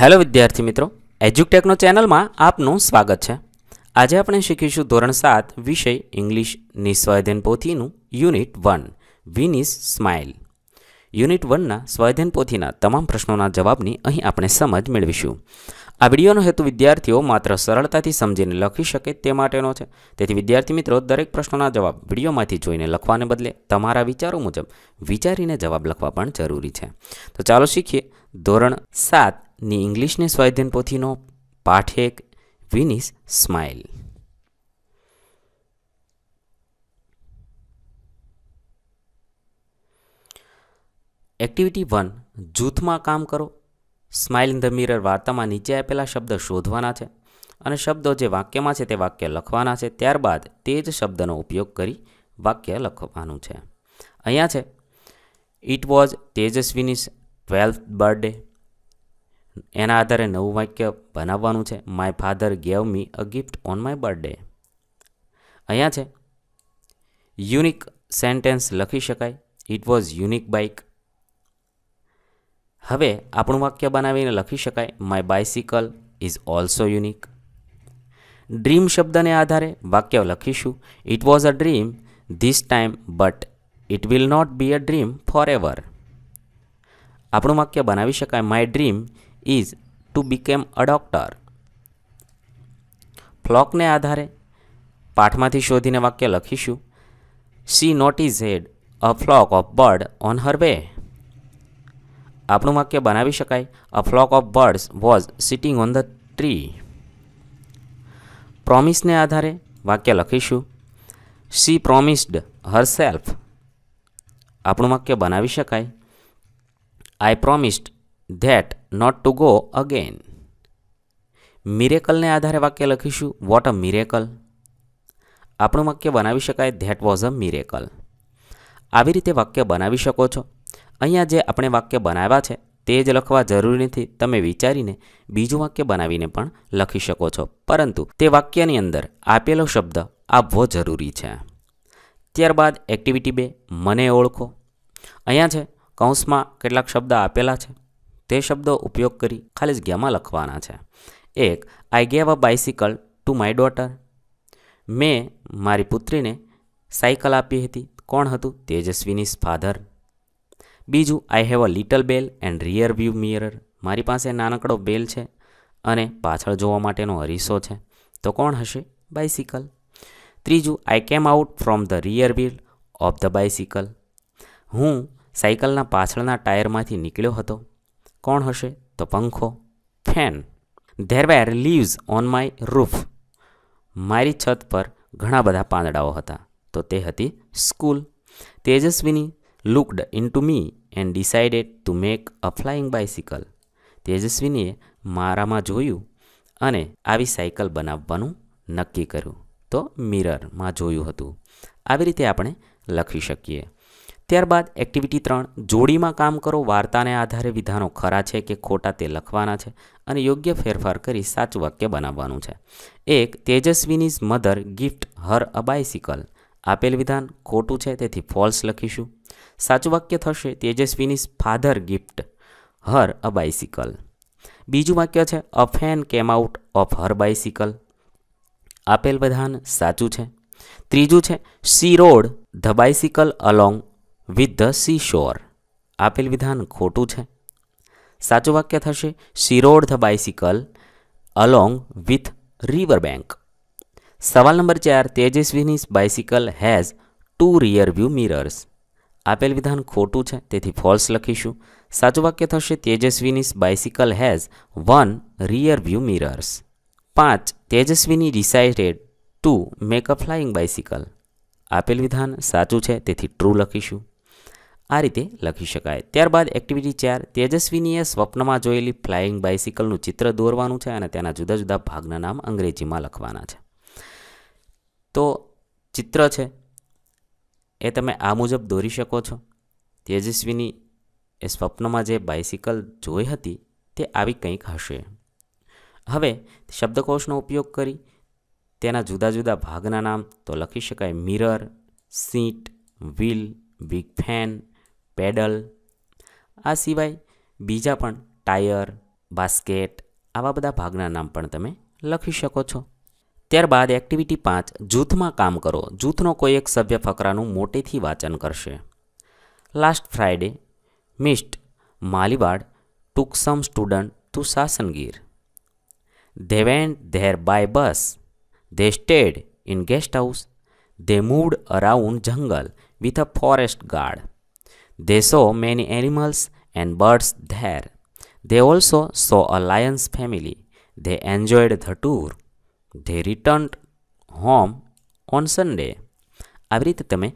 Hello વિદ્યાર્થી મિત્રો એજ્યુકટેકનો ચેનલમાં આપનું સ્વાગત છે આજે આપણે શીખીશું ધોરણ સાત વિષય ઇંગ્લિશ નિસ્વાધ્યન પોથીનું યુનિટ વન વિનિસ સ્માઇલ યુનિટ વનના સ્વાધ્યન પોથીના તમામ પ્રશ્નોના જવાબની અહીં આપણે સમજ મેળવીશું આ વિડીયોનો હેતુ વિદ્યાર્થીઓ માત્ર સરળતાથી સમજીને લખી શકે તે માટેનો છે તેથી વિદ્યાર્થી મિત્રો દરેક પ્રશ્નોના જવાબ વિડીયોમાંથી જોઈને લખવાને બદલે તમારા વિચારો મુજબ વિચારીને જવાબ લખવા પણ જરૂરી છે તો ચાલો શીખીએ ધોરણ સાત ની ઇંગ્લિશની સ્વાધ્યન પોથીનો પાઠ એક વિનિસ સ્માઇલ એક્ટિવિટી વન જૂથમાં કામ કરો સ્માઇલ ઇન ધ મિરર વાર્તામાં નીચે આપેલા શબ્દ શોધવાના છે અને શબ્દો જે વાક્યમાં છે તે વાક્ય લખવાના છે ત્યારબાદ તે જ શબ્દનો ઉપયોગ કરી વાક્ય લખવાનું છે અહીંયા છે it was Tejaswini twelfth birthday એના આધારે નવું વાક્ય બનાવવાનું છે my father gave me a gift on my birthday અહીંયા છે યુનિક સેન્ટેન્સ લખી શકાય ઇટ વોઝ યુનિક બાઇક હવે આપણું વાક્ય બનાવીને લખી શકાય my bicycle is also unique dream શબ્દને આધારે વાક્ય લખીશું it was a dream this time but it will not be a dream forever આપણું વાક્ય બનાવી શકાય my dream is to became a doctor ફ્લોકને આધારે પાઠમાંથી શોધીને વાક્ય લખીશું she noticed head a flock of bird on her way આપણું વાક્ય બનાવી શકાય a flock of birds was sitting on the tree પ્રોમિસને આધારે વાક્ય લખીશું સી પ્રોમિસ્ડ હર સેલ્ફ આપણું વાક્ય બનાવી શકાય I promised that not to go again મિરેકલને આધારે વાક્ય લખીશું વોટ અ મિરેકલ આપણું વાક્ય બનાવી શકાય ધેટ વોઝ અ મિરેકલ આવી રીતે વાક્ય બનાવી શકો છો અહીંયા જે આપણે વાક્ય બનાવ્યા છે તે જ લખવા જરૂરી નથી તમે વિચારીને બીજું વાક્ય બનાવીને પણ લખી શકો છો પરંતુ તે વાક્યની અંદર આપેલો શબ્દ આપવો જરૂરી છે ત્યારબાદ એક્ટિવિટી બે મને ઓળખો અહીંયા છે કૌંસમાં કેટલાક શબ્દ આપેલા છે તે શબ્દો ઉપયોગ કરી ખાલી જગ્યામાં લખવાના છે એક I gave a bicycle to my daughter મેં મારી પુત્રીને સાયકલ આપી હતી કોણ હતું તેજસ્વીની ફાધર બીજું I have a little bell and rear view mirror મારી પાસે નાનકડો બેલ છે અને પાછળ જોવા માટેનો અરીસો છે તો કોણ હશે બાઇસિકલ ત્રીજું I came out from the rear wheel of the bicycle હું સાયકલના પાછળના ટાયરમાંથી નીકળ્યો હતો કોણ હશે તો પંખો fan there were leaves on my roof મારી છત પર ઘણા બધા પાંદડાઓ હતા તો તે હતી school Tejaswini looked into me and decided to make a flying bicycle તેજસ્વીનીએ મારામાં જોયું અને આવી સાયકલ બનાવવાનું નક્કી કર્યું તો મિરરમાં જોયું હતું આવી રીતે આપણે લખી શકીએ ત્યારબાદ એક્ટિવિટી ત્રણ જોડીમાં કામ કરો વાર્તાને આધારે વિધાનો ખરા છે કે ખોટા તે લખવાના છે અને યોગ્ય ફેરફાર કરી સાચું વાક્ય બનાવવાનું છે એક Tejaswini mother gift her a bicycle આપેલ વિધાન ખોટું છે તેથી ફોલ્સ લખીશું સાચું વાક્ય થશે તેજસ્વીની ફાધર ગિફ્ટ હર અબાયસિકલ બીજું વાક્ય છે a fan came out of her bicycle આપેલ વિધાન સાચું છે ત્રીજું છે she rode the bicycle along with the sea shore આપેલ વિધાન ખોટું છે સાચું વાક્ય થશે she rode the bicycle along with river bank સવાલ નંબર ચાર Tejaswini bicycle has two rear view mirrors આપેલ વિધાન ખોટું છે તેથી ફોલ્સ લખીશું સાચું વાક્ય થશે Tejaswini bicycle has one rear view mirrors પાંચ Tejaswini decided to make a flying bicycle આપેલ વિધાન સાચું છે તેથી ટ્રુ લખીશું આ રીતે લખી શકાય ત્યારબાદ એક્ટિવિટી ચાર તેજસ્વીનીએ સ્વપ્નમાં જોયેલી ફ્લાઇંગ બાઇસિકલનું ચિત્ર દોરવાનું છે અને તેના જુદા જુદા ભાગના નામ અંગ્રેજીમાં લખવાના છે તો ચિત્ર છે એ તમે આ મુજબ દોરી શકો છો તેજસ્વીની એ સ્વપ્નમાં જે બાઇસિકલ જોઈ હતી તે આવી કંઈક હશે હવે શબ્દકોશનો ઉપયોગ કરી તેના જુદા જુદા ભાગના નામ તો લખી શકાય mirror seat wheel big fan pedal આ સિવાય બીજા પણ ટાયર બાસ્કેટ આવા બધા ભાગના નામ પણ તમે લખી શકો છો ત્યારબાદ એક્ટિવિટી પાંચ જૂથમાં કામ કરો જૂથનો કોઈ એક સભ્ય ફકરાનું મોટેથી વાંચન કરશે last Friday Miss Maliwad took student to Sasan Gir they went there by bus they stayed in guest house they moved around jungle with a forest guard They saw many animals and birds there. They also saw a lion's family. They enjoyed the tour. They returned home on Sunday. આવી રીતે તમે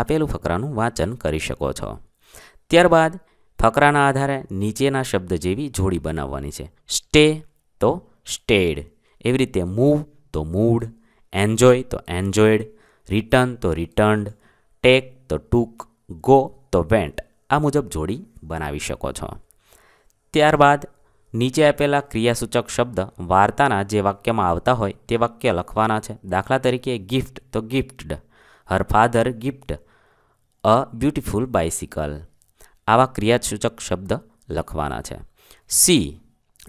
આપેલું ફકરાનું વાંચન કરી શકો છો ત્યારબાદ ફકરાના આધારે નીચેના શબ્દ જેવી જોડી બનાવવાની છે સ્ટે તો સ્ટેડ એવી રીતે મૂવ તો મૂડ એન્જોય તો એન્જોયડ રિટર્ન તો રિટર્ન્ડ ટેક તો ટૂક ગો તો વેન્ટ આ મુજબ જોડી બનાવી શકો છો ત્યારબાદ નીચે આપેલા ક્રિયાસૂચક શબ્દ વાર્તાના જે વાક્યમાં આવતા હોય તે વાક્ય લખવાના છે દાખલા તરીકે ગિફ્ટ તો gifted her father gift a beautiful bicycle આવા ક્રિયાસૂચક શબ્દ લખવાના છે સી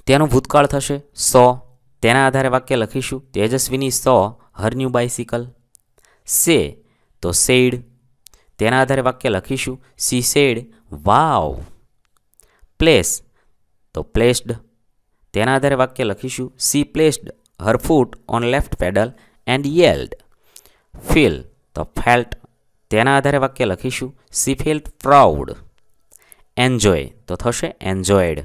તેનું ભૂતકાળ થશે સો તેના આધારે વાક્ય લખીશું તેજસ્વીની સો હર ન્યૂ બાઇસિકલ સે તો સેઇડ તેના આધારે વાક્ય લખીશું સી સેડ વાવ પ્લેસ તો પ્લેસ્ડ તેના આધારે વાક્ય લખીશું she placed her foot on left pedal and yelled feel તો ફેલ્ટ તેના આધારે વાક્ય લખીશું સી ફીલ્ડ પ્રાઉડ એન્જોય તો થશે એન્જોયડ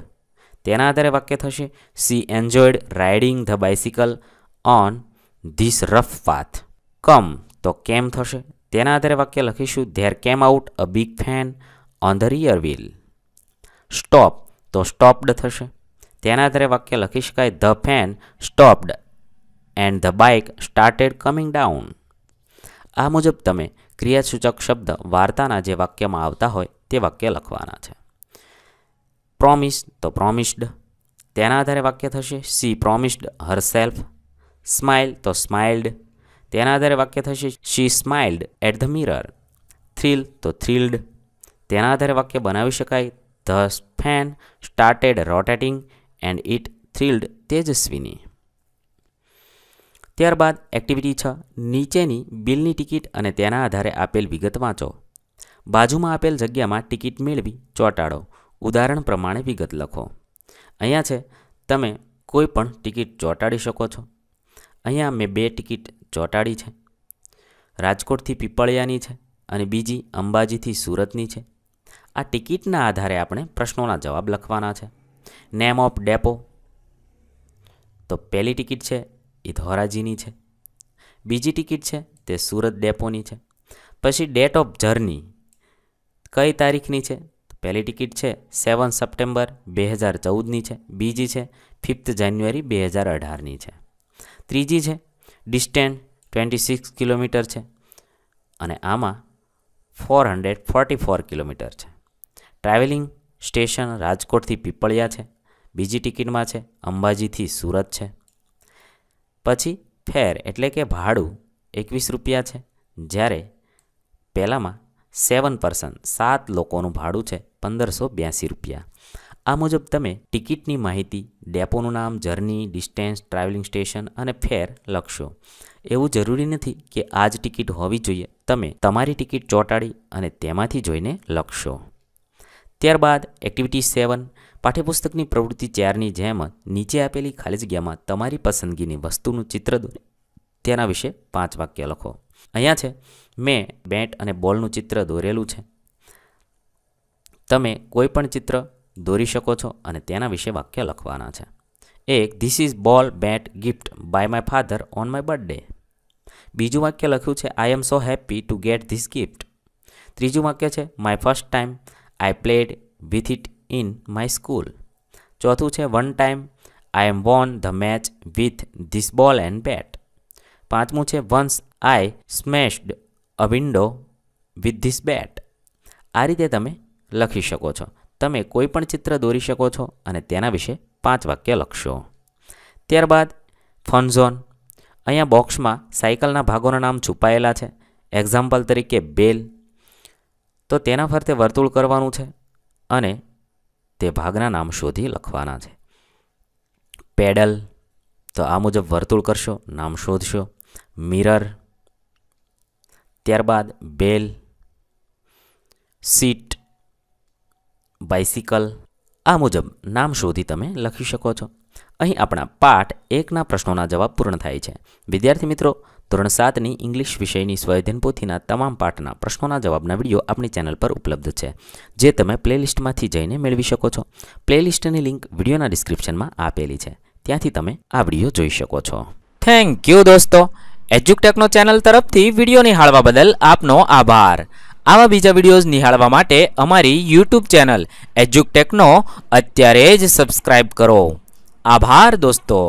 તેના આધારે વાક્ય થશે she enjoyed riding the bicycle on this rough path come તો કેમ થશે તેના આધારે વાક્ય લખીશું there came out a big fan on the rear wheel stop તો સ્ટોપ્ડ થશે તેના આધારે વાક્ય લખી શકાય the fan stopped and the bike started coming down આ મુજબ તમે ક્રિયાસૂચક શબ્દ વાર્તાના જે વાક્યમાં આવતા હોય તે વાક્ય લખવાના છે પ્રોમિસ તો પ્રોમિસ્ડ તેના આધારે વાક્ય થશે she promised herself smile તો સ્માઇલ્ડ તેના આધારે વાક્ય થશે she smiled at the mirror thrill તો થ્રિલ્ડ તેના આધારે વાક્ય બનાવી શકાય the fan started rotating and it thrilled Tejaswini ત્યારબાદ એક્ટિવિટી છ નીચેની બિલની ટિકિટ અને તેના આધારે આપેલ વિગત વાંચો બાજુમાં આપેલ જગ્યામાં ટિકિટ મેળવી ચોંટાડો ઉદાહરણ પ્રમાણે વિગત લખો અહીંયા છે તમે કોઈ પણ ટિકિટ ચોંટાડી શકો છો અહીંયા મેં બે ટિકિટ ચોટાડી છે રાજકોટથી પીપળિયાની છે અને બીજી અંબાજીથી સુરતની છે આ ટિકિટના આધારે આપણે પ્રશ્નોના જવાબ લખવાના છે નેમ ઓફ ડેપો તો પહેલી ટિકિટ છે એ ધોરાજીની છે બીજી ટિકિટ છે તે સુરત ડેપોની છે પછી ડેટ ઓફ જર્ની કઈ તારીખની છે પહેલી ટિકિટ છે સેવન સપ્ટેમ્બર બે હજાર ચૌદની છે બીજી છે ફિફ્થ જાન્યુઆરી બે હજાર અઢારની છે ત્રીજી છે ડિસ્ટન્સ ટ્વેન્ટી સિક્સ કિલોમીટર છે અને આમાં four hundred forty four kilometre છે ટ્રાવેલિંગ સ્ટેશન રાજકોટથી પીપળિયા છે બીજી ટિકિટમાં છે અંબાજીથી સુરત છે પછી ફેર એટલે કે ભાડું એકવીસ રૂપિયા છે જ્યારે પહેલાંમાં સેવન પર્સન સાત લોકોનું ભાડું છે પંદરસો બ્યાસી રૂપિયા આ મુજબ તમે ટિકિટની માહિતી ડેપોનું નામ જર્ની ડિસ્ટન્સ ટ્રાવેલિંગ સ્ટેશન અને ફેર લખશો એવું જરૂરી નથી કે આ જ ટિકિટ હોવી જોઈએ તમે તમારી ટિકિટ ચોંટાડી અને તેમાંથી જોઈને લખશો ત્યારબાદ એક્ટિવિટી સેવન પાઠ્યપુસ્તકની પ્રવૃત્તિ ચારની જેમ જ નીચે આપેલી ખાલી જગ્યામાં તમારી પસંદગીની વસ્તુનું ચિત્ર દોરી તેના વિશે પાંચ વાક્ય લખો અહીંયા છે મેં બેટ અને બોલનું ચિત્ર દોરેલું છે તમે કોઈ પણ ચિત્ર દોરી શકો છો અને તેના વિશે વાક્ય લખવાના છે એક this is ball bat gift by my father on my birthday બીજું વાક્ય લખ્યું છે I am so happy to get this gift ત્રીજું વાક્ય છે my first time I played with it in my school ચોથું છે one time I am won the match with this ball and bat પાંચમું છે once I smashed a window with this bat આ રીતે તમે લખી શકો છો તમે કોઈ પણ ચિત્ર દોરી શકો છો અને તેના વિશે પાંચ વાક્ય લખશો ત્યારબાદ ફનઝોન અહીંયા બોક્સમાં સાયકલના ભાગોના નામ છુપાયેલા છે એક્ઝામ્પલ તરીકે બેલ તો તેના ફરતે વર્તુળ કરવાનું છે અને તે ભાગના નામ શોધી લખવાના છે પેડલ તો આ મુજબ વર્તુળ કરશો નામ શોધશો મિરર ત્યારબાદ બેલ સીટ બાઇસિકલ આ મુજબ નામ શોધી તમે લખી શકો છો અહીં આપણા પાઠ એકના પ્રશ્નોના જવાબ પૂર્ણ થાય છે વિદ્યાર્થી મિત્રો ધોરણ સાતની ઇંગ્લિશ વિષયની સ્વયંધન પોથીના તમામ પાઠના પ્રશ્નોના જવાબના વિડીયો આપણી ચેનલ પર ઉપલબ્ધ છે જે તમે પ્લેલિસ્ટમાંથી જઈને મેળવી શકો છો પ્લેલિસ્ટની લિંક વિડીયોના ડિસ્ક્રિપ્શનમાં આપેલી છે ત્યાંથી તમે આ વિડીયો જોઈ શકો છો થેન્ક યુ દોસ્તો એજ્યુકટેકનો ચેનલ તરફથી વિડીયો નિહાળવા બદલ આપનો આભાર આવા બીજા વિડીયોઝ નિહાળવા માટે અમારી યુટ્યુબ ચેનલ એજ્યુક અત્યારે જ સબસ્ક્રાઈબ કરો આભાર દોસ્તો